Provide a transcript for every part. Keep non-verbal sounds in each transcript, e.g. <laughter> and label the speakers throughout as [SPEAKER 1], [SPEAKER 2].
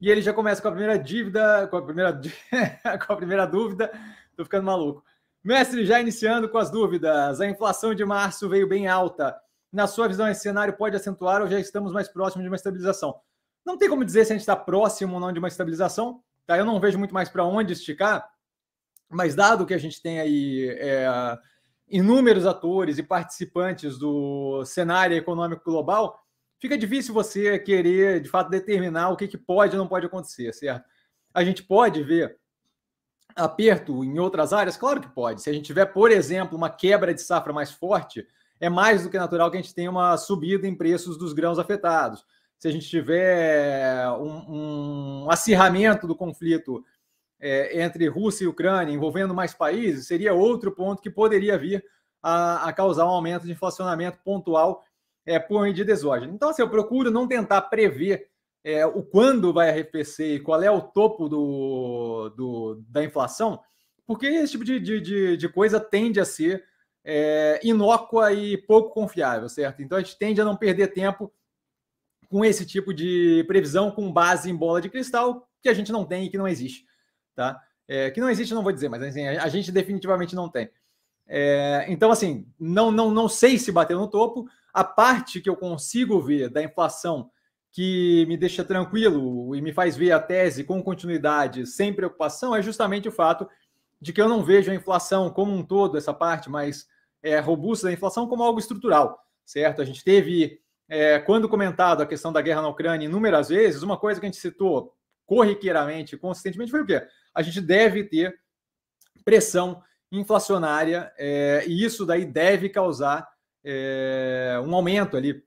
[SPEAKER 1] E ele já começa com a primeira dívida, com a primeira, <laughs> com a primeira dúvida. Tô ficando maluco. Mestre, já iniciando com as dúvidas. A inflação de março veio bem alta. Na sua visão, esse cenário pode acentuar ou já estamos mais próximos de uma estabilização? Não tem como dizer se a gente está próximo ou não de uma estabilização. Tá? Eu não vejo muito mais para onde esticar, mas dado que a gente tem aí é, inúmeros atores e participantes do cenário econômico global, fica difícil você querer, de fato, determinar o que, que pode e não pode acontecer, certo? A gente pode ver aperto em outras áreas? Claro que pode. Se a gente tiver, por exemplo, uma quebra de safra mais forte, é mais do que natural que a gente tenha uma subida em preços dos grãos afetados. Se a gente tiver um, um acirramento do conflito é, entre Rússia e Ucrânia, envolvendo mais países, seria outro ponto que poderia vir a, a causar um aumento de inflacionamento pontual é, por medida exógena. Então, assim, eu procuro não tentar prever é, o quando vai arrefecer e qual é o topo do, do, da inflação, porque esse tipo de, de, de coisa tende a ser é, inócua e pouco confiável, certo? Então, a gente tende a não perder tempo com esse tipo de previsão com base em bola de cristal que a gente não tem e que não existe, tá? É, que não existe, não vou dizer, mas assim, a gente definitivamente não tem. É, então, assim, não, não, não sei se bateu no topo. A parte que eu consigo ver da inflação que me deixa tranquilo e me faz ver a tese com continuidade, sem preocupação, é justamente o fato de que eu não vejo a inflação como um todo, essa parte mais é, robusta da inflação, como algo estrutural, certo? A gente teve, é, quando comentado a questão da guerra na Ucrânia inúmeras vezes, uma coisa que a gente citou corriqueiramente, consistentemente, foi o quê? A gente deve ter pressão inflacionária, é, e isso daí deve causar é, um aumento ali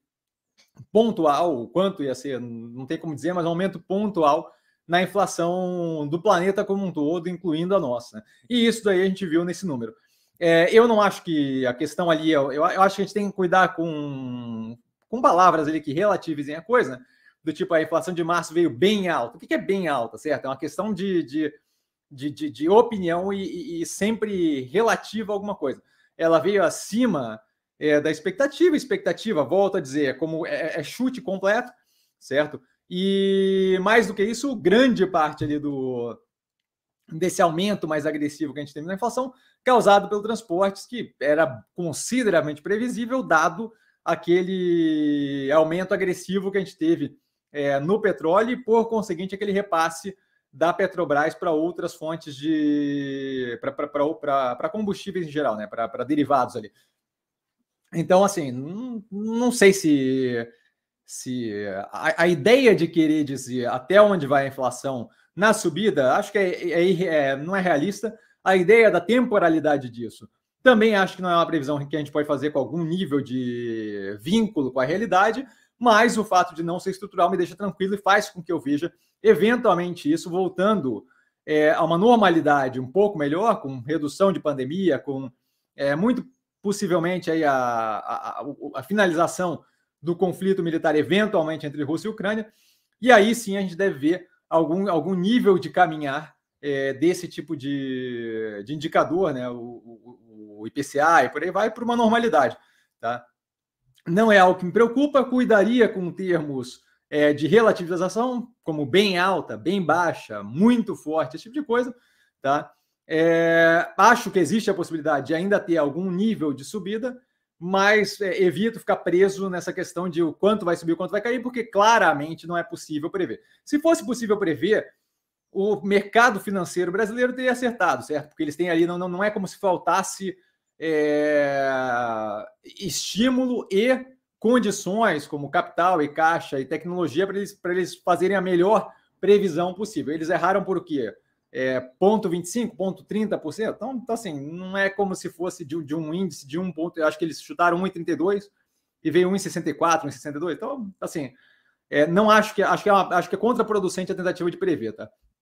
[SPEAKER 1] pontual, o quanto ia ser, não tem como dizer, mas um aumento pontual na inflação do planeta como um todo, incluindo a nossa. E isso daí a gente viu nesse número. É, eu não acho que a questão ali, eu, eu, acho que a gente tem que cuidar com, com palavras ali que relativizem a coisa, do tipo a inflação de março veio bem alta. O que, que é bem alta, certo? É uma questão de, de de, de, de opinião e, e, sempre relativa a alguma coisa. Ela veio acima é, da expectativa, expectativa, volto a dizer, é como é, é, chute completo, certo? E mais do que isso, grande parte ali do desse aumento mais agressivo que a gente teve na inflação, causado pelo transportes, que era consideravelmente previsível, dado aquele aumento agressivo que a gente teve é, no petróleo e, por conseguinte, aquele repasse da Petrobras para outras fontes de. para combustíveis em geral, né? para derivados ali. Então, assim, não, não sei se. se a, a, ideia de querer dizer até onde vai a inflação na subida, acho que é, é, é, é, não é realista. A ideia da temporalidade disso também acho que não é uma previsão que a gente pode fazer com algum nível de vínculo com a realidade mas o fato de não ser estrutural me deixa tranquilo e faz com que eu veja, eventualmente, isso voltando é, a uma normalidade um pouco melhor, com redução de pandemia, com é, muito possivelmente aí a, a, a finalização do conflito militar, eventualmente, entre Rússia e Ucrânia. E aí sim a gente deve ver algum, algum nível de caminhar é, desse tipo de, de indicador, né? O, o, o IPCA e por aí vai para uma normalidade. Tá? não é algo que me preocupa, cuidaria com termos é, de relativização, como bem alta, bem baixa, muito forte, esse tipo de coisa, tá? É, acho que existe a possibilidade de ainda ter algum nível de subida, mas é, evito ficar preso nessa questão de o quanto vai subir, o quanto vai cair, porque claramente não é possível prever. Se fosse possível prever, o mercado financeiro brasileiro teria acertado, certo? Porque eles têm ali, não, não, não é como se faltasse é, estímulo e condições, como capital e caixa e tecnologia, para eles, eles fazerem a melhor previsão possível. Eles erraram por quê? É, ponto 25, Então, então, assim, não é como se fosse de, de um índice de um ponto. Eu acho que eles chutaram 1,32 e veio 1,64, 1,62. Então, assim, é, não acho que acho que, é uma, acho que é contraproducente a tentativa de prever, tá?